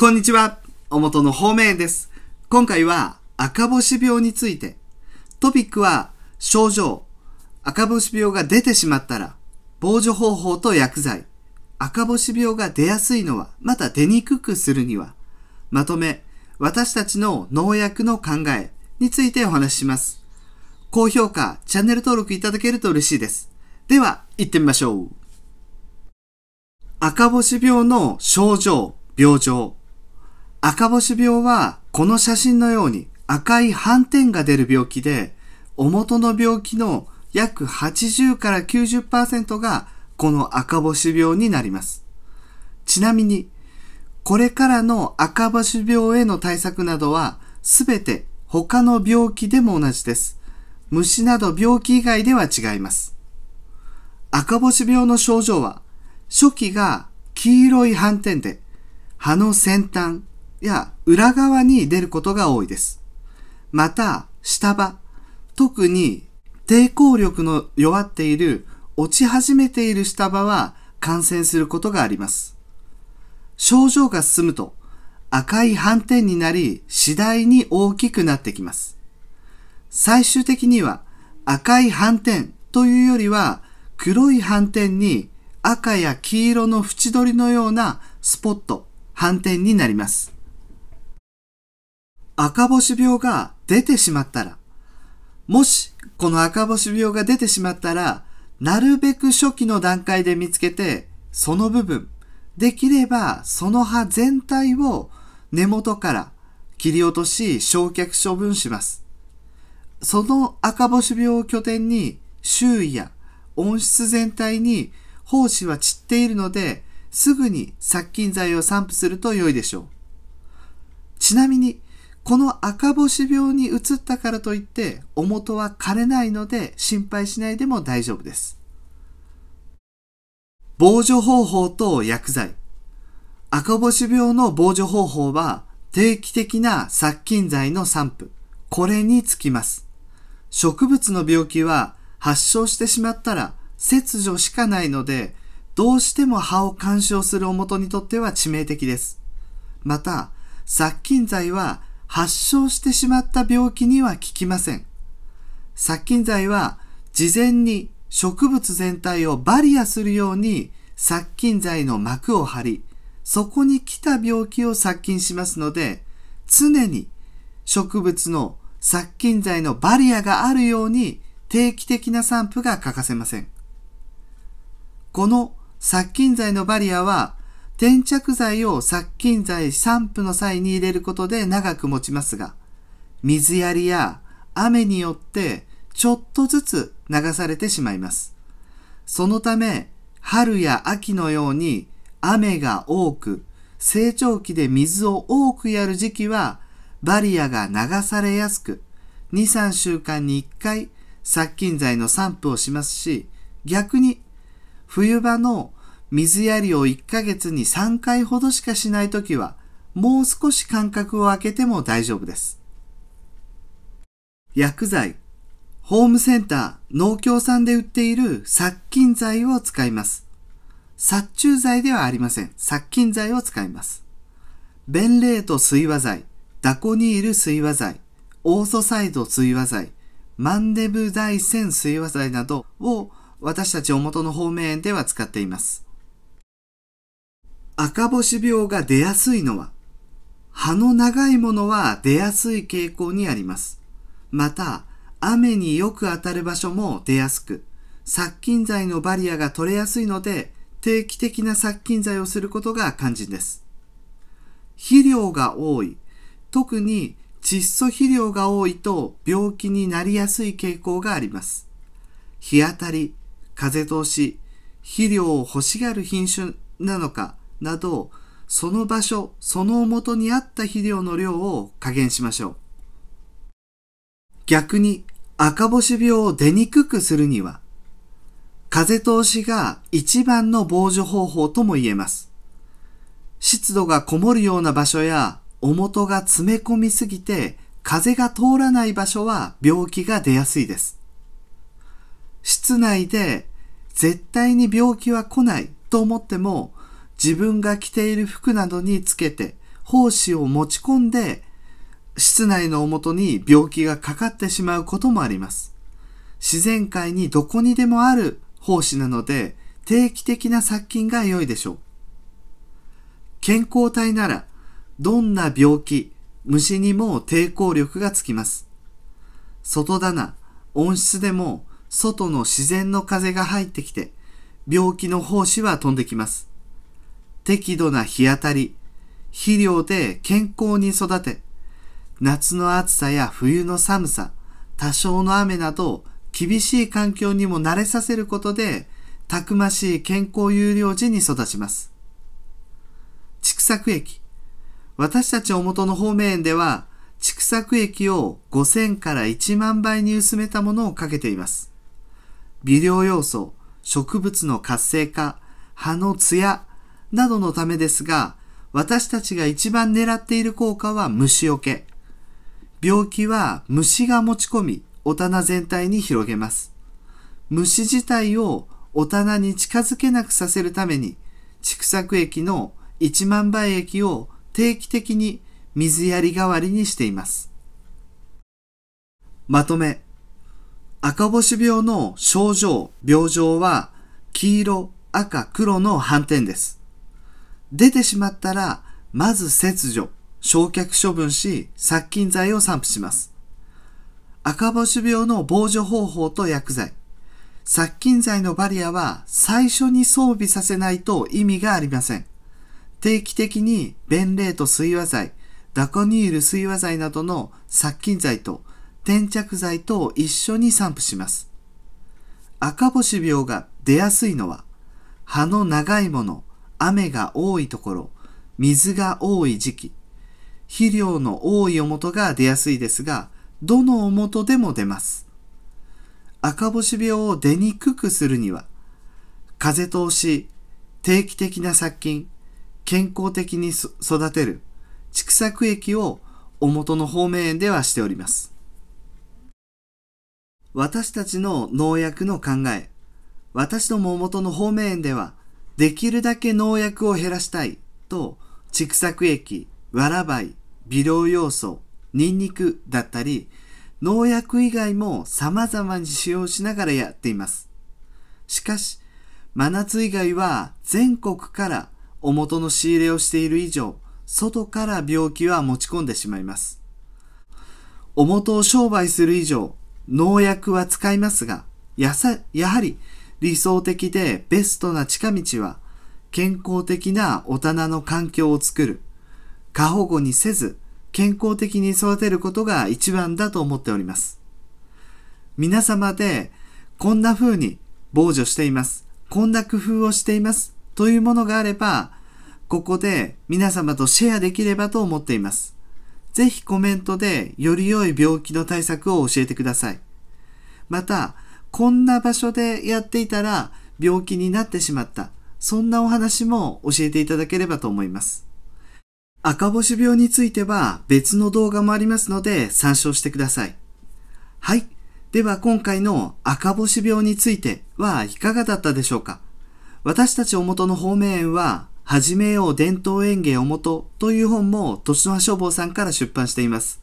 こんにちは、おもとの方面です。今回は赤星病について。トピックは症状。赤星病が出てしまったら、防除方法と薬剤。赤星病が出やすいのは、また出にくくするには。まとめ、私たちの農薬の考えについてお話しします。高評価、チャンネル登録いただけると嬉しいです。では、行ってみましょう。赤星病の症状、病状。赤星病はこの写真のように赤い斑点が出る病気で、お元の病気の約80から90%がこの赤星病になります。ちなみに、これからの赤星病への対策などは、すべて他の病気でも同じです。虫など病気以外では違います。赤星病の症状は、初期が黄色い斑点で、葉の先端、や裏側に出ることが多いです。また、下場、特に抵抗力の弱っている、落ち始めている下場は感染することがあります。症状が進むと赤い斑点になり次第に大きくなってきます。最終的には赤い斑点というよりは黒い斑点に赤や黄色の縁取りのようなスポット、斑点になります。赤星病が出てしまったら、もしこの赤星病が出てしまったら、なるべく初期の段階で見つけて、その部分、できればその葉全体を根元から切り落とし焼却処分します。その赤星病を拠点に周囲や温室全体に胞子は散っているので、すぐに殺菌剤を散布すると良いでしょう。ちなみに、この赤星病に移ったからといってお元は枯れないので心配しないでも大丈夫です。防除方法と薬剤。赤星病の防除方法は定期的な殺菌剤の散布。これにつきます。植物の病気は発症してしまったら切除しかないので、どうしても葉を干渉するおもとにとっては致命的です。また、殺菌剤は発症してしまった病気には効きません。殺菌剤は事前に植物全体をバリアするように殺菌剤の膜を張り、そこに来た病気を殺菌しますので、常に植物の殺菌剤のバリアがあるように定期的な散布が欠かせません。この殺菌剤のバリアは転着剤を殺菌剤散布の際に入れることで長く持ちますが、水やりや雨によってちょっとずつ流されてしまいます。そのため、春や秋のように雨が多く、成長期で水を多くやる時期は、バリアが流されやすく、2、3週間に1回殺菌剤の散布をしますし、逆に冬場の水やりを1ヶ月に3回ほどしかしないときは、もう少し間隔を空けても大丈夫です。薬剤、ホームセンター、農協さんで売っている殺菌剤を使います。殺虫剤ではありません。殺菌剤を使います。ベンレート水和剤、ダコニール水和剤、オーソサイド水和剤、マンデブ大仙水和剤などを私たちお元の方面では使っています。赤星病が出やすいのは、葉の長いものは出やすい傾向にあります。また、雨によく当たる場所も出やすく、殺菌剤のバリアが取れやすいので、定期的な殺菌剤をすることが肝心です。肥料が多い、特に窒素肥料が多いと病気になりやすい傾向があります。日当たり、風通し、肥料を欲しがる品種なのか、など、その場所、そのもとにあった肥料の量を加減しましょう。逆に赤星病を出にくくするには、風通しが一番の防除方法とも言えます。湿度がこもるような場所や、とが詰め込みすぎて風が通らない場所は病気が出やすいです。室内で絶対に病気は来ないと思っても自分が着ている服などにつけて、胞子を持ち込んで、室内のとに病気がかかってしまうこともあります。自然界にどこにでもある胞子なので、定期的な殺菌が良いでしょう。健康体なら、どんな病気、虫にも抵抗力がつきます。外棚、温室でも、外の自然の風が入ってきて、病気の胞子は飛んできます。適度な日当たり、肥料で健康に育て、夏の暑さや冬の寒さ、多少の雨など厳しい環境にも慣れさせることで、たくましい健康有料児に育ちます。畜作液。私たちお元の方面では、畜作液を5000から1万倍に薄めたものをかけています。微量要素、植物の活性化、葉のツヤ、などのためですが、私たちが一番狙っている効果は虫除け。病気は虫が持ち込み、お棚全体に広げます。虫自体をお棚に近づけなくさせるために、畜作液の1万倍液を定期的に水やり代わりにしています。まとめ。赤星病の症状、病状は黄色、赤、黒の斑点です。出てしまったら、まず切除、焼却処分し、殺菌剤を散布します。赤星病の防除方法と薬剤。殺菌剤のバリアは最初に装備させないと意味がありません。定期的にベンレート水和剤、ダコニール水和剤などの殺菌剤と転着剤と一緒に散布します。赤星病が出やすいのは、葉の長いもの、雨が多いところ、水が多い時期、肥料の多いおもとが出やすいですが、どのおもとでも出ます。赤星病を出にくくするには、風通し、定期的な殺菌、健康的に育てる、畜作液をおもとの方面園ではしております。私たちの農薬の考え、私どもおもとの方面園では、できるだけ農薬を減らしたいと、畜作液、わらい、微量要素、ニンニクだったり、農薬以外も様々に使用しながらやっています。しかし、真夏以外は全国からお元の仕入れをしている以上、外から病気は持ち込んでしまいます。お元を商売する以上、農薬は使いますが、やさ、やはり理想的でベストな近道は、健康的な大人の環境を作る。過保護にせず、健康的に育てることが一番だと思っております。皆様で、こんな風に防除しています。こんな工夫をしています。というものがあれば、ここで皆様とシェアできればと思っています。ぜひコメントでより良い病気の対策を教えてください。また、こんな場所でやっていたら病気になってしまった。そんなお話も教えていただければと思います。赤星病については別の動画もありますので参照してください。はい。では今回の赤星病についてはいかがだったでしょうか私たちおもとの方面園は、はじめよう伝統園芸おもとという本も豊島消防さんから出版しています。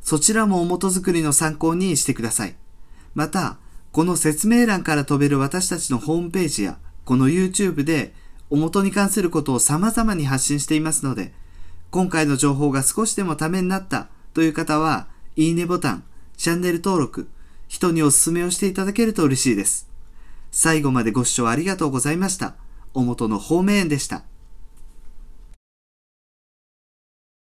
そちらもおもとづくりの参考にしてください。また、この説明欄から飛べる私たちのホームページや、この YouTube で、お元に関することを様々に発信していますので、今回の情報が少しでもためになったという方は、いいねボタン、チャンネル登録、人におすすめをしていただけると嬉しいです。最後までご視聴ありがとうございました。お元の方面でした。